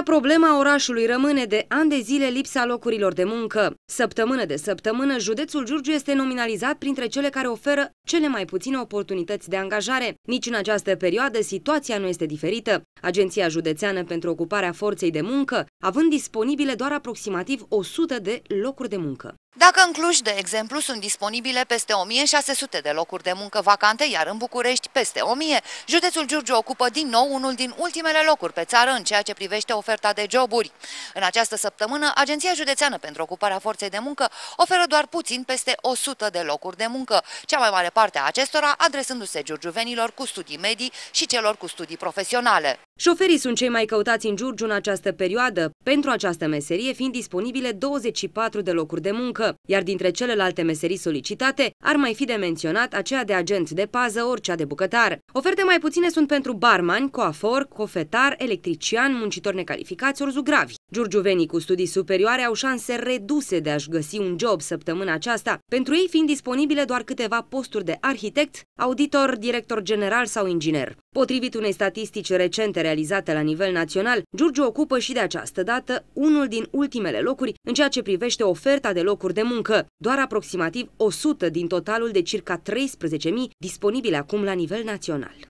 Marea problema orașului rămâne de ani de zile lipsa locurilor de muncă. Săptămână de săptămână, județul Giurgiu este nominalizat printre cele care oferă cele mai puține oportunități de angajare. Nici în această perioadă situația nu este diferită. Agenția Județeană pentru Ocuparea Forței de Muncă, având disponibile doar aproximativ 100 de locuri de muncă. Dacă în Cluj, de exemplu, sunt disponibile peste 1600 de locuri de muncă vacante, iar în București peste 1000, județul Giurgiu ocupă din nou unul din ultimele locuri pe țară în ceea ce privește oferta de joburi. În această săptămână, Agenția Județeană pentru Ocuparea Forței de Muncă oferă doar puțin peste 100 de locuri de muncă, cea mai mare parte a acestora adresându-se giurgiuvenilor cu studii medii și celor cu studii profesionale. Șoferii sunt cei mai căutați în Giurgiu în această perioadă, pentru această meserie fiind disponibile 24 de locuri de muncă, iar dintre celelalte meserii solicitate ar mai fi de menționat aceea de agent de pază ori de bucătar. Oferte mai puține sunt pentru barmani, coafor, cofetar, electrician, muncitori necalificați ori zugravi. Giurgiuvenii cu studii superioare au șanse reduse de a-și găsi un job săptămâna aceasta, pentru ei fiind disponibile doar câteva posturi de arhitect, auditor, director general sau inginer. Potrivit unei statistici recente realizate la nivel național, Giurgiu ocupă și de această dată unul din ultimele locuri în ceea ce privește oferta de locuri de muncă, doar aproximativ 100 din totalul de circa 13.000 disponibile acum la nivel național.